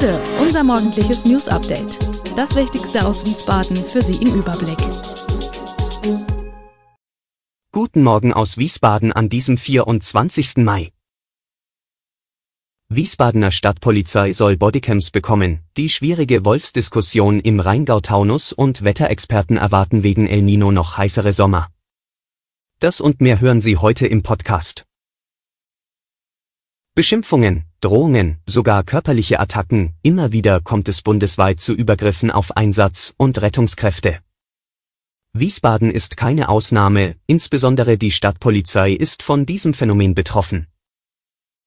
Gude, unser morgendliches News Update. Das Wichtigste aus Wiesbaden für Sie im Überblick. Guten Morgen aus Wiesbaden an diesem 24. Mai. Wiesbadener Stadtpolizei soll Bodycams bekommen. Die schwierige Wolfsdiskussion im Rheingau-Taunus und Wetterexperten erwarten wegen El Nino noch heißere Sommer. Das und mehr hören Sie heute im Podcast. Beschimpfungen, Drohungen, sogar körperliche Attacken, immer wieder kommt es bundesweit zu Übergriffen auf Einsatz- und Rettungskräfte. Wiesbaden ist keine Ausnahme, insbesondere die Stadtpolizei ist von diesem Phänomen betroffen.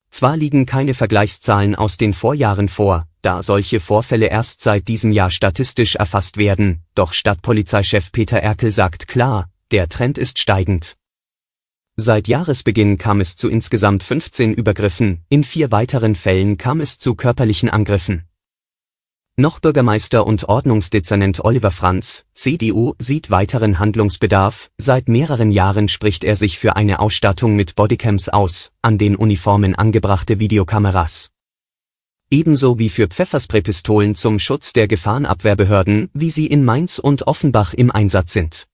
Zwar liegen keine Vergleichszahlen aus den Vorjahren vor, da solche Vorfälle erst seit diesem Jahr statistisch erfasst werden, doch Stadtpolizeichef Peter Erkel sagt klar, der Trend ist steigend. Seit Jahresbeginn kam es zu insgesamt 15 Übergriffen, in vier weiteren Fällen kam es zu körperlichen Angriffen. Noch Bürgermeister und Ordnungsdezernent Oliver Franz, CDU, sieht weiteren Handlungsbedarf. Seit mehreren Jahren spricht er sich für eine Ausstattung mit Bodycams aus, an den Uniformen angebrachte Videokameras. Ebenso wie für Pfefferspraypistolen zum Schutz der Gefahrenabwehrbehörden, wie sie in Mainz und Offenbach im Einsatz sind.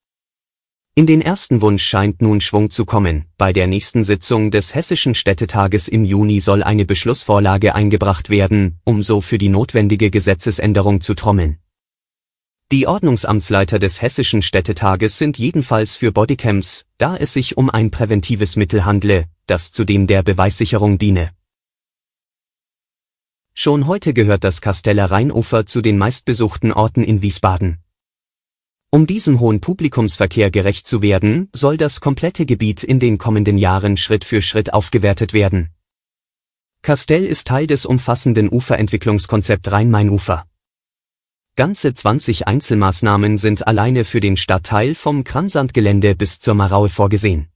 In den ersten Wunsch scheint nun Schwung zu kommen. Bei der nächsten Sitzung des Hessischen Städtetages im Juni soll eine Beschlussvorlage eingebracht werden, um so für die notwendige Gesetzesänderung zu trommeln. Die Ordnungsamtsleiter des Hessischen Städtetages sind jedenfalls für Bodycams, da es sich um ein präventives Mittel handle, das zudem der Beweissicherung diene. Schon heute gehört das Kasteller Rheinufer zu den meistbesuchten Orten in Wiesbaden. Um diesem hohen Publikumsverkehr gerecht zu werden, soll das komplette Gebiet in den kommenden Jahren Schritt für Schritt aufgewertet werden. Castell ist Teil des umfassenden Uferentwicklungskonzept Rhein-Main-Ufer. Ganze 20 Einzelmaßnahmen sind alleine für den Stadtteil vom Kransandgelände bis zur Maraue vorgesehen.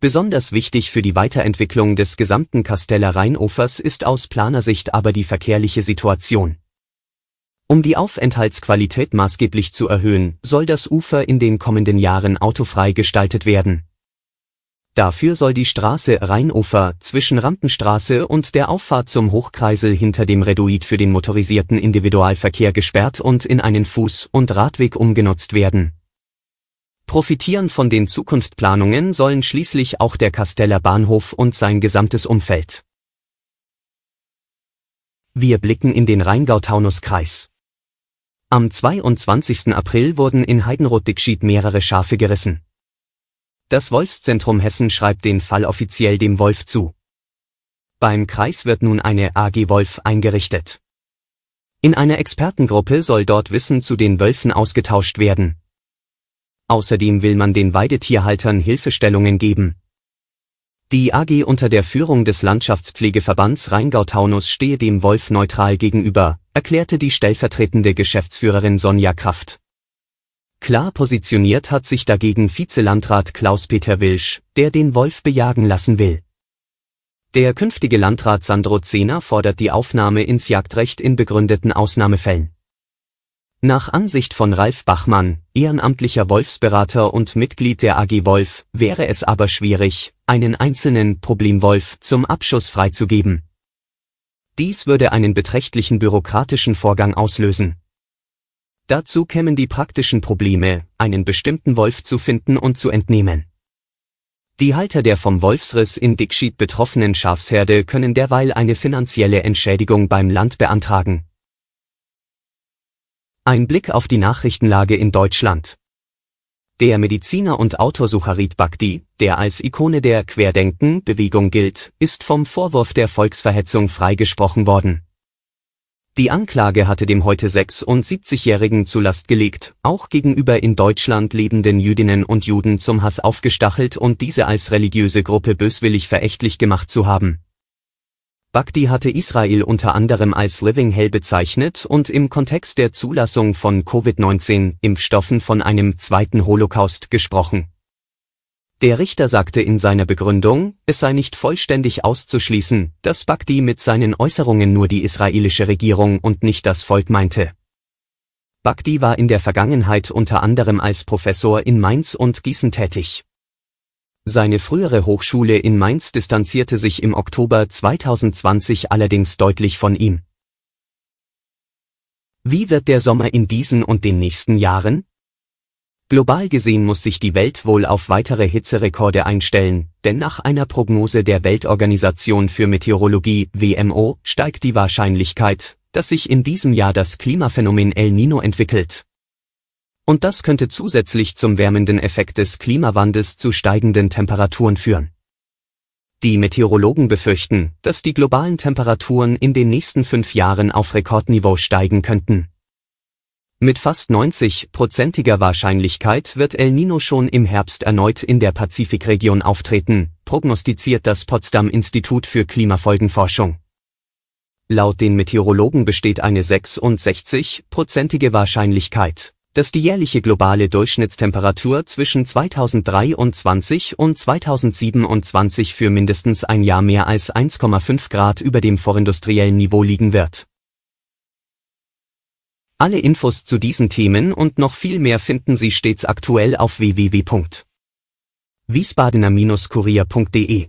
Besonders wichtig für die Weiterentwicklung des gesamten Kasteller Rheinufers ist aus Planersicht aber die verkehrliche Situation. Um die Aufenthaltsqualität maßgeblich zu erhöhen, soll das Ufer in den kommenden Jahren autofrei gestaltet werden. Dafür soll die Straße Rheinufer zwischen Rampenstraße und der Auffahrt zum Hochkreisel hinter dem Reduit für den motorisierten Individualverkehr gesperrt und in einen Fuß- und Radweg umgenutzt werden. Profitieren von den Zukunftplanungen sollen schließlich auch der Kasteller Bahnhof und sein gesamtes Umfeld. Wir blicken in den Rheingau-Taunus-Kreis. Am 22. April wurden in Heidenroth-Dickschied mehrere Schafe gerissen. Das Wolfszentrum Hessen schreibt den Fall offiziell dem Wolf zu. Beim Kreis wird nun eine AG Wolf eingerichtet. In einer Expertengruppe soll dort Wissen zu den Wölfen ausgetauscht werden. Außerdem will man den Weidetierhaltern Hilfestellungen geben, die AG unter der Führung des Landschaftspflegeverbands Rheingau-Taunus stehe dem Wolf neutral gegenüber, erklärte die stellvertretende Geschäftsführerin Sonja Kraft. Klar positioniert hat sich dagegen Vizelandrat Klaus-Peter Wilsch, der den Wolf bejagen lassen will. Der künftige Landrat Sandro Zehner fordert die Aufnahme ins Jagdrecht in begründeten Ausnahmefällen. Nach Ansicht von Ralf Bachmann, ehrenamtlicher Wolfsberater und Mitglied der AG Wolf, wäre es aber schwierig, einen einzelnen Problemwolf zum Abschuss freizugeben. Dies würde einen beträchtlichen bürokratischen Vorgang auslösen. Dazu kämen die praktischen Probleme, einen bestimmten Wolf zu finden und zu entnehmen. Die Halter der vom Wolfsriss in Dickschied betroffenen Schafsherde können derweil eine finanzielle Entschädigung beim Land beantragen. Ein Blick auf die Nachrichtenlage in Deutschland. Der Mediziner und Autor Sucharit Bhakti, der als Ikone der Querdenken-Bewegung gilt, ist vom Vorwurf der Volksverhetzung freigesprochen worden. Die Anklage hatte dem heute 76-Jährigen zu Last gelegt, auch gegenüber in Deutschland lebenden Jüdinnen und Juden zum Hass aufgestachelt und diese als religiöse Gruppe böswillig verächtlich gemacht zu haben Bagdi hatte Israel unter anderem als Living Hell bezeichnet und im Kontext der Zulassung von Covid-19-Impfstoffen von einem zweiten Holocaust gesprochen. Der Richter sagte in seiner Begründung, es sei nicht vollständig auszuschließen, dass Bagdi mit seinen Äußerungen nur die israelische Regierung und nicht das Volk meinte. Bagdi war in der Vergangenheit unter anderem als Professor in Mainz und Gießen tätig. Seine frühere Hochschule in Mainz distanzierte sich im Oktober 2020 allerdings deutlich von ihm. Wie wird der Sommer in diesen und den nächsten Jahren? Global gesehen muss sich die Welt wohl auf weitere Hitzerekorde einstellen, denn nach einer Prognose der Weltorganisation für Meteorologie WMO steigt die Wahrscheinlichkeit, dass sich in diesem Jahr das Klimaphänomen El Nino entwickelt und das könnte zusätzlich zum wärmenden Effekt des Klimawandels zu steigenden Temperaturen führen. Die Meteorologen befürchten, dass die globalen Temperaturen in den nächsten fünf Jahren auf Rekordniveau steigen könnten. Mit fast 90-prozentiger Wahrscheinlichkeit wird El Nino schon im Herbst erneut in der Pazifikregion auftreten, prognostiziert das Potsdam Institut für Klimafolgenforschung. Laut den Meteorologen besteht eine 66-prozentige Wahrscheinlichkeit, dass die jährliche globale Durchschnittstemperatur zwischen 2023 und 2027 für mindestens ein Jahr mehr als 1,5 Grad über dem vorindustriellen Niveau liegen wird. Alle Infos zu diesen Themen und noch viel mehr finden Sie stets aktuell auf www.wiesbadener-kurier.de